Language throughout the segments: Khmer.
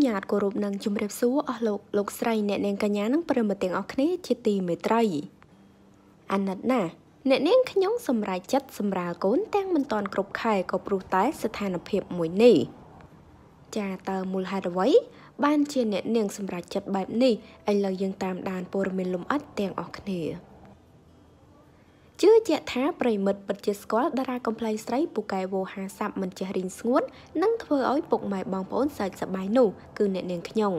ញ្ញាតគោរពនិងជម្រាបសួរអស់លោកលោកស្រីអ្នកនាងកញ្ញានិងប្រិមត្តទាំងអស់គ្នាជាទីមេត្រីអាណិតណាស់អ្នកនាងខ្ញុំសម្រេចចិត្តសម្រាលកូនទាំងមិនតាន់គ្រប់ខែក៏ព្រោះតែស្ថានភាពមួយនេះចាតើមូលហេតុអ្វី បានជាអ្នកនាងសម្រេចចិត្តបែបនេះឥឡូវយើងតាមដានព័ត៌មានលម្អិតទាំងអស់គ្នាជឿជាក់ថាប្រិមិត្តពិតជាស្គាល់តារាកំ pl ែងស្រីពូកែវោហាស័ព្ទមិនចេះរីងស្ងួតនិងធ្វើឲ្យពុកម៉ែបងប្អូនសើចសប្បាយនោះ គឺអ្នកនាងខ្ញុំ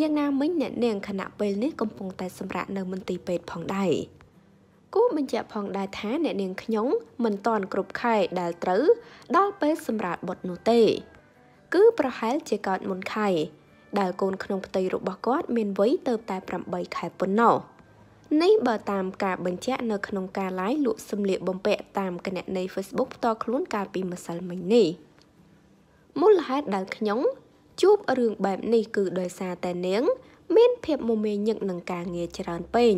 យ៉ាងណាមិញអ្នកនាងខណៈពេលនេះកំពុងតែសម្រាកនៅមន្ទីរពេទ្យផងដែរគូបញ្ជាក់ផងដែរថាអ្នកនាងខ្ញុំមិនតន់គ្រប់ខែដែលត្រូវដល់ពេលសម្រាប់បុតនោះទេ គឺប្រហែលជាកើតមុនខែ ដែលកូនក្នុងផ្ទៃរបស់គាត់មានវ័យទៅតែ8ខែប៉ុណ្ណោះ។នេះបើតាមការបញ្ជាក់នៅក្នុងការ live លក់សម្លៀកបំពាក់តាមគណនី Facebook ផ្ទាល់ខ្លួន កាលពីម្សិលមិញនេះមូលហេតុដែលខ្ញុំជួបរឿងបែបនេះ គឺដោយសារតែនាង មានភាពមមាញឹកនឹងការងារច្រើនពេក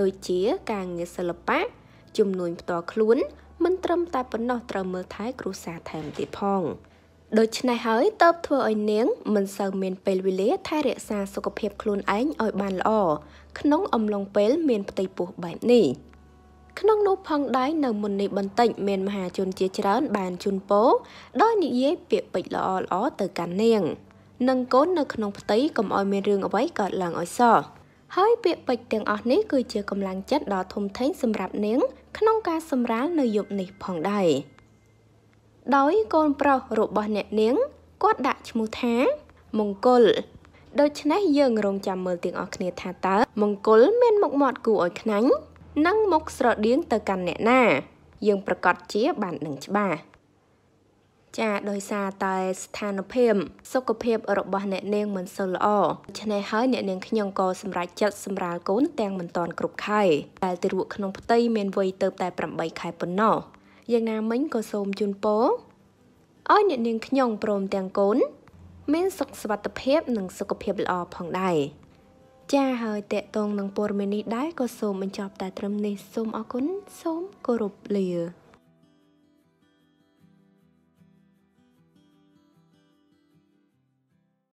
ដូចជា ការងារសិល្បៈជំនួញផ្ទាល់ខ្លួនមិនត្រឹមតែប៉ុណ្ណោះ ត្រូវមើលថែគ្រួសារថែមទៀតផង។ដូច្នេះហើយតើបធ្វើឲ្យនាងមិនសូវមានពេលវេលាថែរក្សាសុខភាពខ្លួនឯងឲ្យបានល្អក្នុងអំឡុងពេលមានផ្ទៃពោះបែបនេះក្នុងនោះផងដែរនៅមុននេះបន្តិចមានមហាជនជាច្រើនបានជូនពរដោយនិយាយពាក្យពេចន៍ល្អល្អទៅកាន់នាងនិងកូននៅក្នុងផ្ទៃកុំឲ្យមានរឿងអ្វីកើតឡើងឲ្យសោះហើយពាក្យពេចន៍ទាំងអស់នេះគឺជាកម្លាំងចិត្តដ៏ធំធេងសម្រាប់នាង ក្នុងការសម្រាលនៅយប់នេះផងដែរ។ដោយកូនប្រុសរបស់អ្នកនាងគាត់ដាក់ឈ្មោះថាមង្គល ដូច្នេះយើងរងចាំមើលទាំងអស់គ្នាថាតើមង្គលមានមុខមាត់គួរឲ្យខ្នាញ់និងមុខស្រដៀងទៅកាន់អ្នកណាយើង ប្រកាសជាបាននឹងច្បាស់ចាដោយសារតែ ស្ថានភាព សុខភាពរបស់អ្នកនាង មិនសូវល្អដូច្នេះហើយអ្នកនាងខ្ញុំក៏សម្រេចចិត្តសម្រាលកូនទាំងមិនទាន់គ្រប់ខែដែលទារកក្នុងផ្ទៃមានវ័យទៅ តែ8ខែប៉ុណ្ណោះយ៉ាងណាមិញក៏សូមជូនពរឲ្យអ្នកនាងខ្ញុំព្រមទាំងកូនមានសុខសុវត្ថិភាពនិងសុខភាពល្អផងដែរចាហើយតេតងនឹងព័ត៌មាននេះដែរក៏សូមបញ្ចប់តែត្រឹមនេះសូមអរគុណសូមគោរពលា